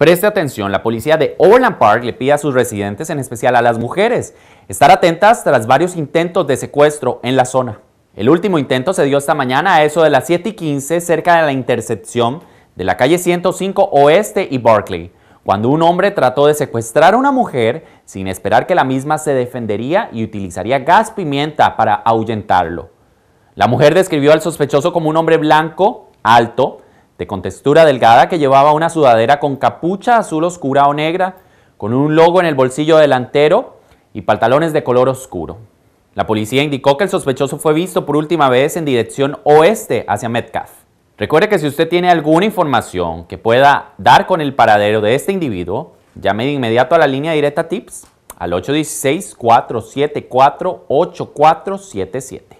Preste atención, la policía de Overland Park le pide a sus residentes, en especial a las mujeres, estar atentas tras varios intentos de secuestro en la zona. El último intento se dio esta mañana a eso de las 7 y 15 cerca de la intersección de la calle 105 Oeste y Barclay, cuando un hombre trató de secuestrar a una mujer sin esperar que la misma se defendería y utilizaría gas pimienta para ahuyentarlo. La mujer describió al sospechoso como un hombre blanco, alto, de contextura delgada que llevaba una sudadera con capucha azul oscura o negra, con un logo en el bolsillo delantero y pantalones de color oscuro. La policía indicó que el sospechoso fue visto por última vez en dirección oeste hacia Metcalf. Recuerde que si usted tiene alguna información que pueda dar con el paradero de este individuo, llame de inmediato a la línea directa TIPS al 816-474-8477.